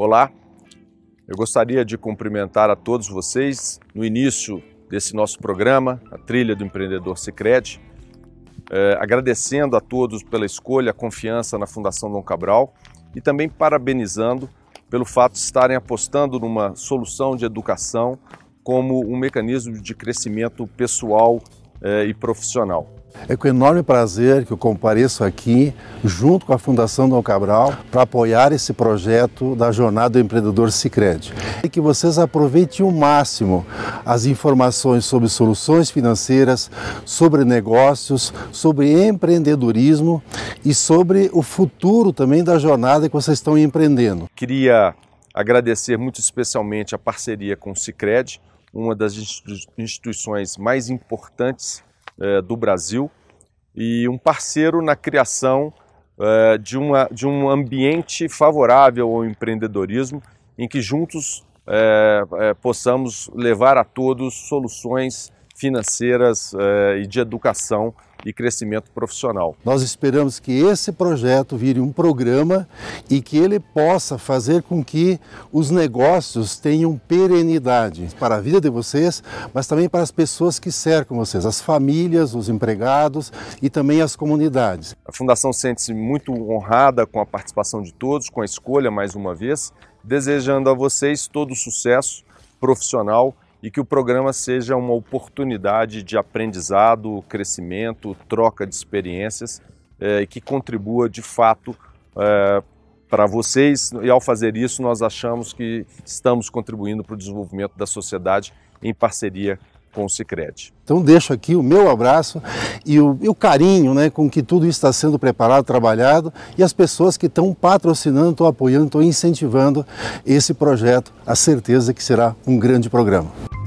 Olá, eu gostaria de cumprimentar a todos vocês no início desse nosso programa, a Trilha do Empreendedor Sicredi, eh, é, agradecendo a todos pela escolha, a confiança na Fundação Dom Cabral e também parabenizando pelo fato de estarem apostando numa solução de educação como um mecanismo de crescimento pessoal eh, e profissional. É com enorme prazer que eu compareço aqui, junto com a Fundação Dom Cabral, para apoiar esse projeto da Jornada do Empreendedor Cicred. E que vocês aproveitem o máximo as informações sobre soluções financeiras, sobre negócios, sobre empreendedorismo e sobre o futuro também da jornada que vocês estão empreendendo. Queria agradecer muito especialmente a parceria com o Cicred, uma das instituições mais importantes eh, do Brasil e um parceiro na criação eh, de, uma, de um ambiente favorável ao empreendedorismo, em que juntos eh, possamos levar a todos soluções financeiras e de educação e crescimento profissional. Nós esperamos que esse projeto vire um programa e que ele possa fazer com que os negócios tenham perenidade para a vida de vocês, mas também para as pessoas que cercam vocês, as famílias, os empregados e também as comunidades. A Fundação sente-se muito honrada com a participação de todos, com a escolha mais uma vez, desejando a vocês todo sucesso profissional e que o programa seja uma oportunidade de aprendizado, crescimento, troca de experiências eh, e é, que contribua de fato é, eh, para vocês. E ao fazer isso, nós achamos que estamos contribuindo para o desenvolvimento da sociedade em parceria com o Cicred. Então deixo aqui o meu abraço e o, e o carinho né, com que tudo isso está sendo preparado, trabalhado e as pessoas que estão patrocinando, estão apoiando, estão incentivando esse projeto, a certeza que será um grande programa.